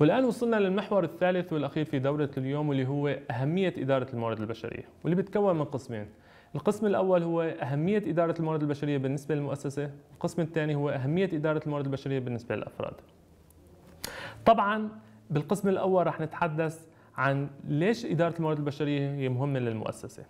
والآن وصلنا للمحور الثالث والأخير في دورة اليوم واللي هو أهمية إدارة الموارد البشرية واللي بتكون من قسمين القسم الأول هو أهمية إدارة الموارد البشرية بالنسبة للمؤسسة القسم الثاني هو أهمية إدارة الموارد البشرية بالنسبة للأفراد طبعا بالقسم الأول رح نتحدث عن ليش إدارة الموارد البشرية هي مهمة للمؤسسة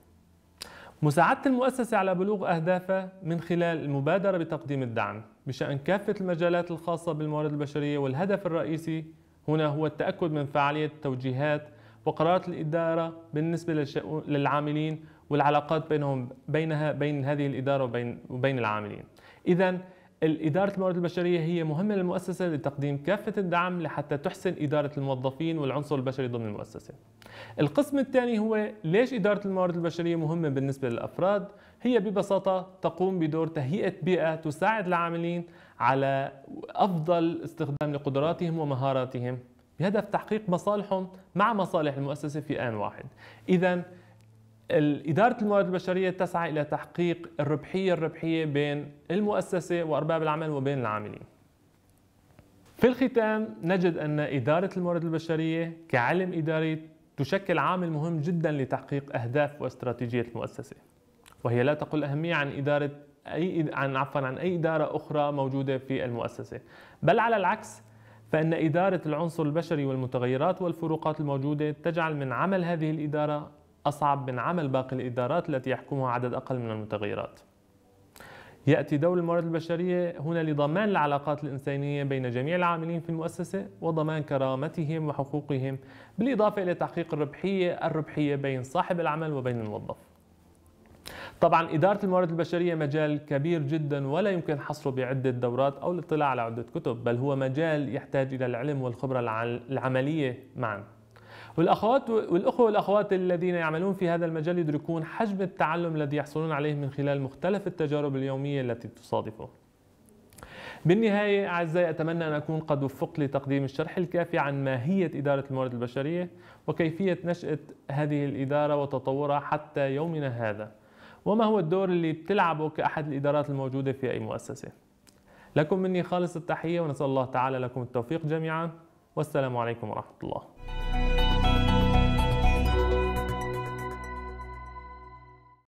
مساعدة المؤسسة على بلوغ أهدافها من خلال المبادرة بتقديم الدعم بشأن كافة المجالات الخاصة بالموارد البشرية والهدف الرئيسي هنا هو التأكد من فعالية التوجيهات وقرارات الإدارة بالنسبة للعاملين والعلاقات بينهم بينها بين هذه الإدارة وبين, العاملين إذا الإدارة الموارد البشرية هي مهمة للمؤسسة لتقديم كافة الدعم لحتى تحسن إدارة الموظفين والعنصر البشري ضمن المؤسسة. القسم الثاني هو ليش إدارة الموارد البشرية مهمة بالنسبة للأفراد؟ هي ببساطة تقوم بدور تهيئة بيئة تساعد العاملين على أفضل استخدام لقدراتهم ومهاراتهم بهدف تحقيق مصالحهم مع مصالح المؤسسة في آن واحد. إذا إدارة الموارد البشرية تسعى إلى تحقيق الربحية الربحية بين المؤسسة وأرباب العمل وبين العاملين في الختام نجد أن إدارة الموارد البشرية كعلم إداري تشكل عامل مهم جدا لتحقيق أهداف واستراتيجية المؤسسة وهي لا تقل أهمية عن إدارة أي عن عفوا عن أي إدارة أخرى موجودة في المؤسسة بل على العكس فإن إدارة العنصر البشري والمتغيرات والفروقات الموجودة تجعل من عمل هذه الإدارة أصعب من عمل باقي الإدارات التي يحكمها عدد أقل من المتغيرات يأتي دور الموارد البشرية هنا لضمان العلاقات الإنسانية بين جميع العاملين في المؤسسة وضمان كرامتهم وحقوقهم بالإضافة إلى تحقيق الربحية الربحية بين صاحب العمل وبين الموظف طبعا إدارة الموارد البشرية مجال كبير جدا ولا يمكن حصره بعدة دورات أو الاطلاع على عدة كتب بل هو مجال يحتاج إلى العلم والخبرة العملية معاً والاخوات والاخوه والاخوات الذين يعملون في هذا المجال يدركون حجم التعلم الذي يحصلون عليه من خلال مختلف التجارب اليوميه التي تصادفه. بالنهاية أعزائي أتمنى أن أكون قد وفقت لتقديم الشرح الكافي عن ماهية إدارة الموارد البشرية وكيفية نشأة هذه الإدارة وتطورها حتى يومنا هذا وما هو الدور اللي بتلعبه كأحد الإدارات الموجودة في أي مؤسسة لكم مني خالص التحية ونسأل الله تعالى لكم التوفيق جميعا والسلام عليكم ورحمة الله